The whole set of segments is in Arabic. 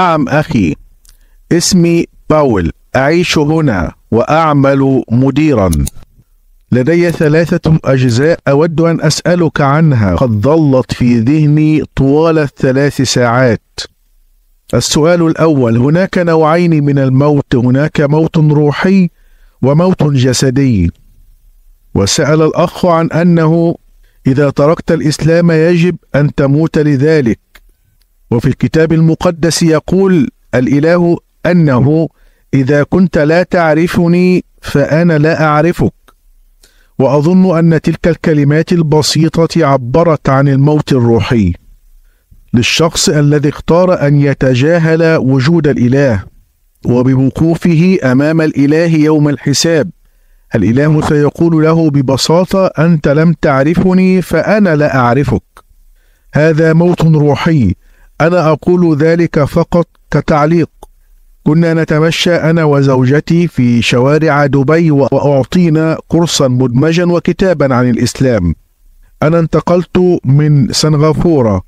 نعم أخي اسمي باول أعيش هنا وأعمل مديرا لدي ثلاثة أجزاء أود أن أسألك عنها قد ظلت في ذهني طوال الثلاث ساعات السؤال الأول هناك نوعين من الموت هناك موت روحي وموت جسدي وسأل الأخ عن أنه إذا تركت الإسلام يجب أن تموت لذلك وفي الكتاب المقدس يقول الإله أنه إذا كنت لا تعرفني فأنا لا أعرفك وأظن أن تلك الكلمات البسيطة عبرت عن الموت الروحي للشخص الذي اختار أن يتجاهل وجود الإله وبوقوفه أمام الإله يوم الحساب الإله سيقول له ببساطة أنت لم تعرفني فأنا لا أعرفك هذا موت روحي أنا أقول ذلك فقط كتعليق كنا نتمشى أنا وزوجتي في شوارع دبي وأعطينا قرصا مدمجا وكتابا عن الإسلام أنا انتقلت من سنغافورة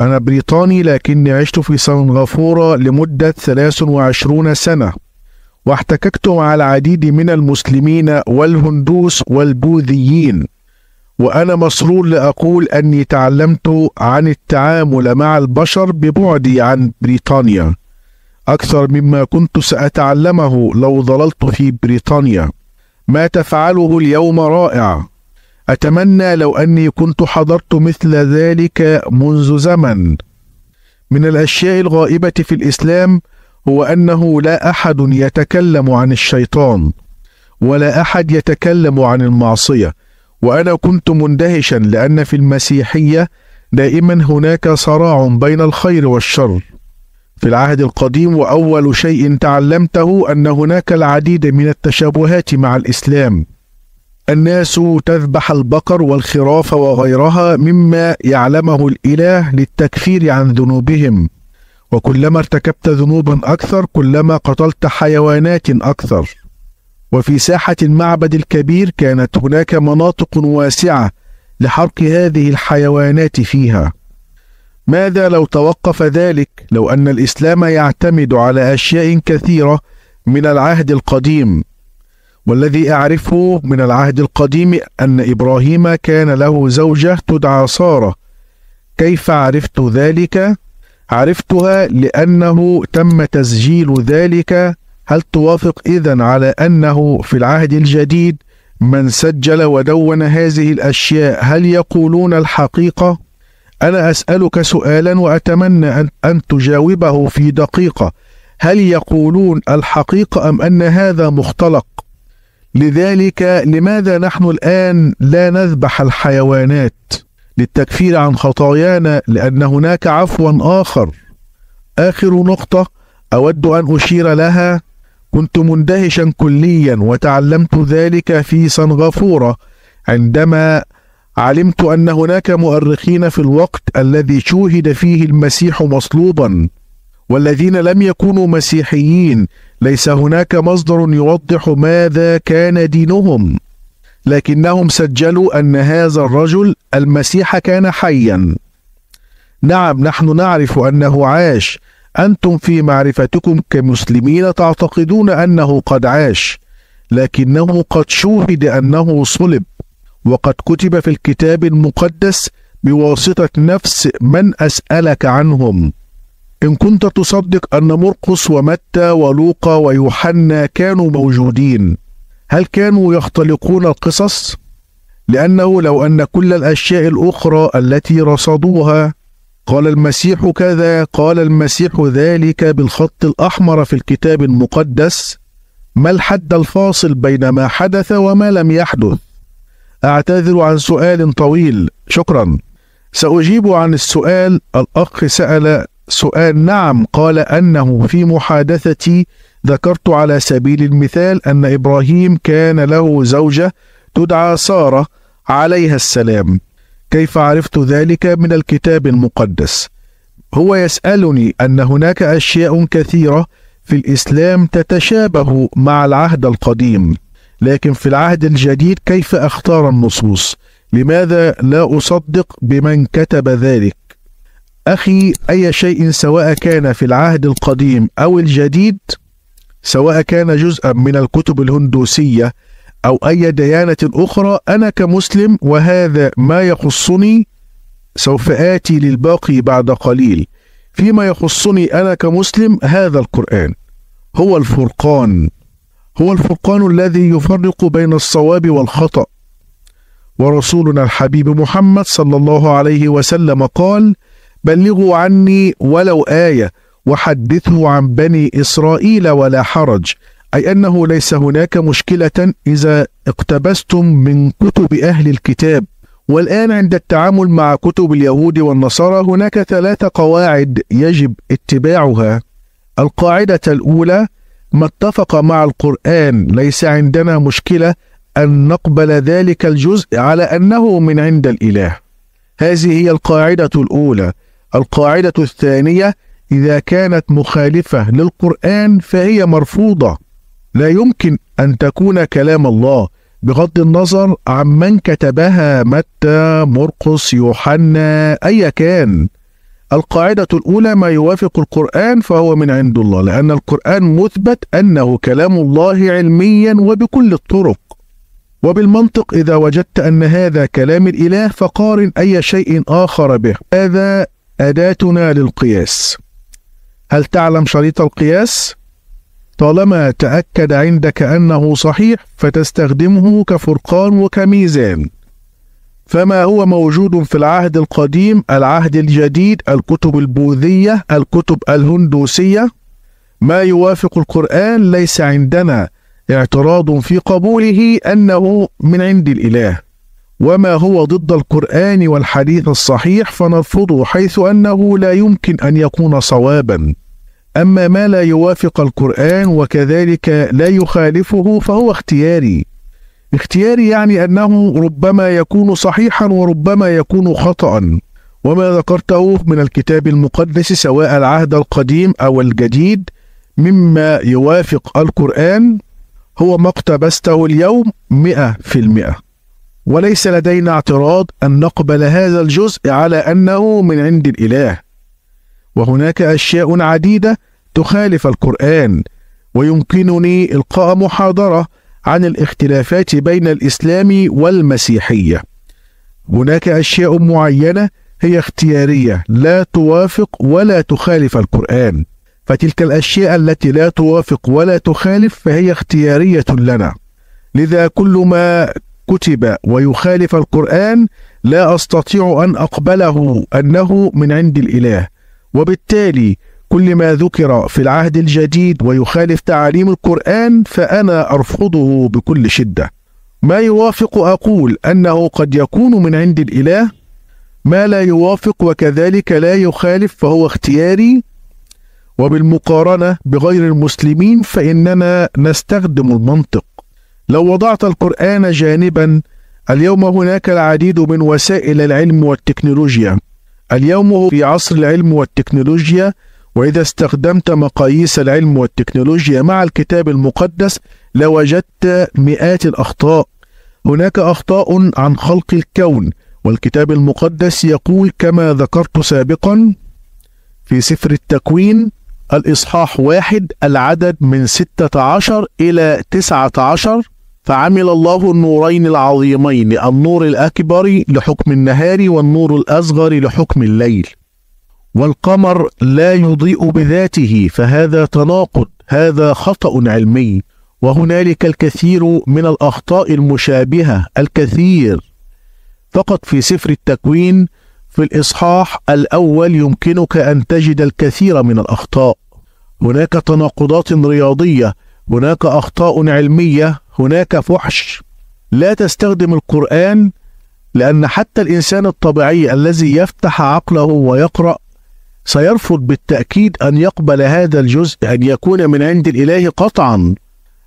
أنا بريطاني لكني عشت في سنغافورة لمدة 23 سنة واحتككت مع العديد من المسلمين والهندوس والبوذيين وأنا مسرور لأقول أني تعلمت عن التعامل مع البشر ببعدي عن بريطانيا أكثر مما كنت سأتعلمه لو ظللت في بريطانيا ما تفعله اليوم رائع أتمنى لو أني كنت حضرت مثل ذلك منذ زمن من الأشياء الغائبة في الإسلام هو أنه لا أحد يتكلم عن الشيطان ولا أحد يتكلم عن المعصية وانا كنت مندهشا لان في المسيحيه دائما هناك صراع بين الخير والشر في العهد القديم واول شيء تعلمته ان هناك العديد من التشابهات مع الاسلام الناس تذبح البقر والخراف وغيرها مما يعلمه الاله للتكفير عن ذنوبهم وكلما ارتكبت ذنوبا اكثر كلما قتلت حيوانات اكثر وفي ساحة المعبد الكبير كانت هناك مناطق واسعة لحرق هذه الحيوانات فيها ماذا لو توقف ذلك لو أن الإسلام يعتمد على أشياء كثيرة من العهد القديم والذي أعرفه من العهد القديم أن إبراهيم كان له زوجة تدعى سارة كيف عرفت ذلك؟ عرفتها لأنه تم تسجيل ذلك هل توافق إذا على أنه في العهد الجديد من سجل ودون هذه الأشياء هل يقولون الحقيقة؟ أنا أسألك سؤالا وأتمنى أن, أن تجاوبه في دقيقة هل يقولون الحقيقة أم أن هذا مختلق؟ لذلك لماذا نحن الآن لا نذبح الحيوانات للتكفير عن خطايانا لأن هناك عفوا آخر آخر نقطة أود أن أشير لها كنت مندهشا كليا وتعلمت ذلك في سنغافورة عندما علمت أن هناك مؤرخين في الوقت الذي شوهد فيه المسيح مصلوبا والذين لم يكونوا مسيحيين ليس هناك مصدر يوضح ماذا كان دينهم لكنهم سجلوا أن هذا الرجل المسيح كان حيا نعم نحن نعرف أنه عاش أنتم في معرفتكم كمسلمين تعتقدون أنه قد عاش لكنه قد شوهد أنه صلب وقد كتب في الكتاب المقدس بواسطة نفس من أسألك عنهم إن كنت تصدق أن مرقس ومتى ولوقا ويوحنا كانوا موجودين هل كانوا يختلقون القصص؟ لأنه لو أن كل الأشياء الأخرى التي رصدوها قال المسيح كذا قال المسيح ذلك بالخط الأحمر في الكتاب المقدس ما الحد الفاصل بين ما حدث وما لم يحدث أعتذر عن سؤال طويل شكرا سأجيب عن السؤال الأخ سأل سؤال نعم قال أنه في محادثتي ذكرت على سبيل المثال أن إبراهيم كان له زوجة تدعى سارة عليها السلام كيف عرفت ذلك من الكتاب المقدس هو يسالني ان هناك اشياء كثيره في الاسلام تتشابه مع العهد القديم لكن في العهد الجديد كيف اختار النصوص لماذا لا اصدق بمن كتب ذلك اخي اي شيء سواء كان في العهد القديم او الجديد سواء كان جزءا من الكتب الهندوسيه أو أي ديانة أخرى أنا كمسلم وهذا ما يخصني سوف آتي للباقي بعد قليل فيما يخصني أنا كمسلم هذا القرآن هو الفرقان هو الفرقان الذي يفرق بين الصواب والخطأ ورسولنا الحبيب محمد صلى الله عليه وسلم قال بلغوا عني ولو آية وحدثه عن بني إسرائيل ولا حرج أي أنه ليس هناك مشكلة إذا اقتبستم من كتب أهل الكتاب والآن عند التعامل مع كتب اليهود والنصارى هناك ثلاث قواعد يجب اتباعها القاعدة الأولى ما اتفق مع القرآن ليس عندنا مشكلة أن نقبل ذلك الجزء على أنه من عند الإله هذه هي القاعدة الأولى القاعدة الثانية إذا كانت مخالفة للقرآن فهي مرفوضة لا يمكن أن تكون كلام الله بغض النظر عمن كتبها متى مرقس يوحنا أيا كان القاعدة الأولى ما يوافق القرآن فهو من عند الله لأن القرآن مثبت أنه كلام الله علميا وبكل الطرق وبالمنطق إذا وجدت أن هذا كلام الإله فقارن أي شيء آخر به هذا أداتنا للقياس هل تعلم شريط القياس؟ طالما تأكد عندك أنه صحيح فتستخدمه كفرقان وكميزان فما هو موجود في العهد القديم العهد الجديد الكتب البوذية الكتب الهندوسية ما يوافق القرآن ليس عندنا اعتراض في قبوله أنه من عند الإله وما هو ضد القرآن والحديث الصحيح فنرفضه حيث أنه لا يمكن أن يكون صوابا أما ما لا يوافق القرآن وكذلك لا يخالفه فهو اختياري اختياري يعني أنه ربما يكون صحيحا وربما يكون خطأ وما ذكرته من الكتاب المقدس سواء العهد القديم أو الجديد مما يوافق القرآن هو ما اقتبسته اليوم مئة في المئة وليس لدينا اعتراض أن نقبل هذا الجزء على أنه من عند الإله وهناك أشياء عديدة تخالف القرآن ويمكنني إلقاء محاضرة عن الاختلافات بين الإسلام والمسيحية هناك أشياء معينة هي اختيارية لا توافق ولا تخالف القرآن فتلك الأشياء التي لا توافق ولا تخالف فهي اختيارية لنا لذا كل ما كتب ويخالف القرآن لا أستطيع أن أقبله أنه من عند الإله وبالتالي كل ما ذكر في العهد الجديد ويخالف تعاليم القرآن فأنا أرفضه بكل شدة ما يوافق أقول أنه قد يكون من عند الإله ما لا يوافق وكذلك لا يخالف فهو اختياري وبالمقارنة بغير المسلمين فإننا نستخدم المنطق لو وضعت القرآن جانبا اليوم هناك العديد من وسائل العلم والتكنولوجيا اليوم في عصر العلم والتكنولوجيا وإذا استخدمت مقاييس العلم والتكنولوجيا مع الكتاب المقدس لوجدت مئات الأخطاء هناك أخطاء عن خلق الكون والكتاب المقدس يقول كما ذكرت سابقا في سفر التكوين الإصحاح واحد العدد من ستة عشر إلى تسعة عشر فعمل الله النورين العظيمين النور الأكبر لحكم النهار والنور الأصغر لحكم الليل والقمر لا يضيء بذاته فهذا تناقض هذا خطأ علمي وهنالك الكثير من الأخطاء المشابهة الكثير فقط في سفر التكوين في الإصحاح الأول يمكنك أن تجد الكثير من الأخطاء هناك تناقضات رياضية هناك أخطاء علمية هناك فحش لا تستخدم القرآن لأن حتى الإنسان الطبيعي الذي يفتح عقله ويقرأ سيرفض بالتأكيد أن يقبل هذا الجزء أن يكون من عند الإله قطعا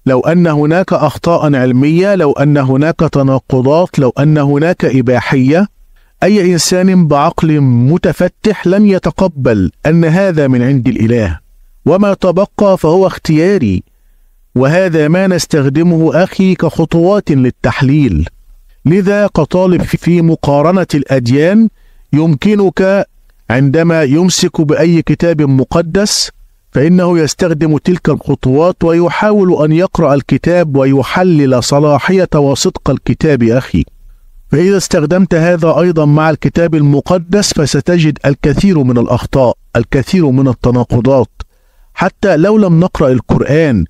لو أن هناك أخطاء علمية لو أن هناك تناقضات لو أن هناك إباحية أي إنسان بعقل متفتح لن يتقبل أن هذا من عند الإله وما تبقى فهو اختياري وهذا ما نستخدمه أخي كخطوات للتحليل لذا كطالب في مقارنة الأديان يمكنك عندما يمسك بأي كتاب مقدس فإنه يستخدم تلك الخطوات ويحاول أن يقرأ الكتاب ويحلل صلاحية وصدق الكتاب أخي فإذا استخدمت هذا أيضا مع الكتاب المقدس فستجد الكثير من الأخطاء الكثير من التناقضات حتى لو لم نقرأ القرآن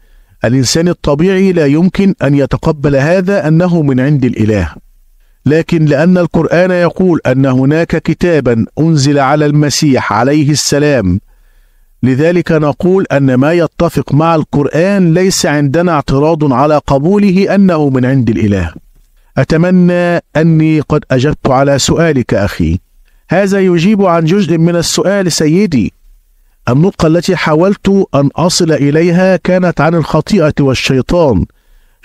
الإنسان الطبيعي لا يمكن أن يتقبل هذا أنه من عند الإله لكن لأن القرآن يقول أن هناك كتابا أنزل على المسيح عليه السلام لذلك نقول أن ما يتفق مع القرآن ليس عندنا اعتراض على قبوله أنه من عند الإله أتمنى أني قد أجبت على سؤالك أخي هذا يجيب عن جزء من السؤال سيدي النقطة التي حاولت أن أصل إليها كانت عن الخطيئة والشيطان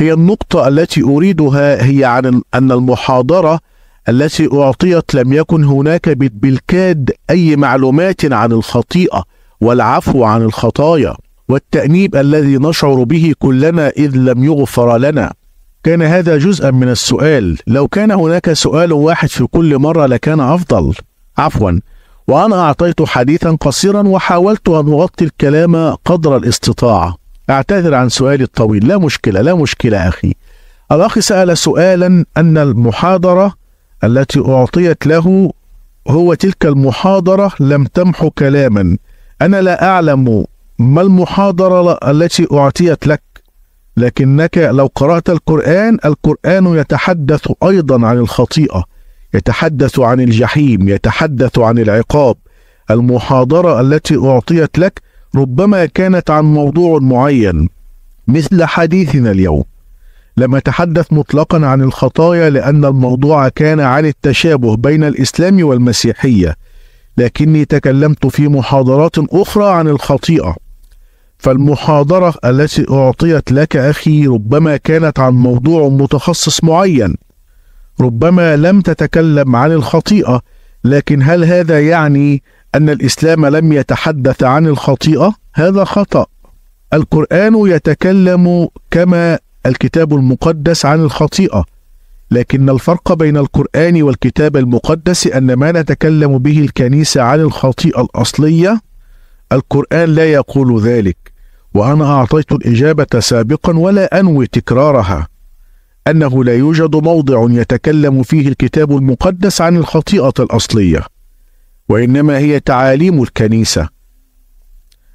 هي النقطة التي أريدها هي عن أن المحاضرة التي أعطيت لم يكن هناك بالكاد أي معلومات عن الخطيئة والعفو عن الخطايا والتأنيب الذي نشعر به كلنا إذ لم يغفر لنا كان هذا جزءا من السؤال لو كان هناك سؤال واحد في كل مرة لكان أفضل عفوا وأنا أعطيت حديثا قصيرا وحاولت أن أغطي الكلام قدر الاستطاعة أعتذر عن سؤالي الطويل لا مشكلة لا مشكلة أخي الأخ سأل سؤالا أن المحاضرة التي أعطيت له هو تلك المحاضرة لم تمحو كلاما أنا لا أعلم ما المحاضرة التي أعطيت لك لكنك لو قرأت القرآن القرآن يتحدث أيضا عن الخطيئة يتحدث عن الجحيم يتحدث عن العقاب المحاضرة التي أعطيت لك ربما كانت عن موضوع معين مثل حديثنا اليوم لم أتحدث مطلقا عن الخطايا لأن الموضوع كان عن التشابه بين الإسلام والمسيحية لكني تكلمت في محاضرات أخرى عن الخطيئة فالمحاضرة التي أعطيت لك أخي ربما كانت عن موضوع متخصص معين ربما لم تتكلم عن الخطيئة لكن هل هذا يعني أن الإسلام لم يتحدث عن الخطيئة هذا خطأ القرآن يتكلم كما الكتاب المقدس عن الخطيئة لكن الفرق بين القرآن والكتاب المقدس أن ما نتكلم به الكنيسة عن الخطيئة الأصلية القرآن لا يقول ذلك وأنا أعطيت الإجابة سابقا ولا أنوي تكرارها أنه لا يوجد موضع يتكلم فيه الكتاب المقدس عن الخطيئة الأصلية وإنما هي تعاليم الكنيسة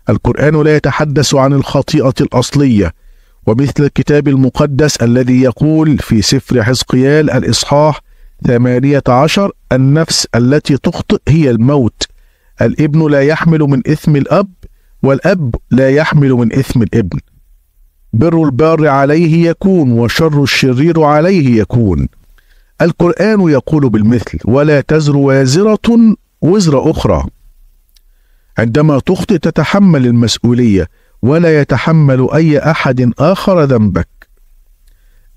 القرآن لا يتحدث عن الخطيئة الأصلية ومثل الكتاب المقدس الذي يقول في سفر حزقيال الإصحاح 18 النفس التي تخطئ هي الموت الابن لا يحمل من إثم الأب والأب لا يحمل من إثم الابن بر البار عليه يكون وشر الشرير عليه يكون القرآن يقول بالمثل ولا تزر وازرة وزر أخرى عندما تخطئ تتحمل المسؤولية ولا يتحمل أي أحد آخر ذنبك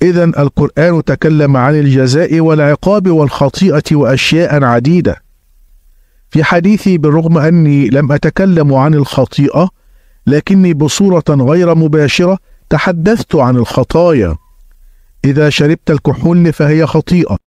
إذا القرآن تكلم عن الجزاء والعقاب والخطيئة وأشياء عديدة في حديثي بالرغم أني لم أتكلم عن الخطيئة لكني بصورة غير مباشرة تحدثت عن الخطايا إذا شربت الكحول فهي خطيئة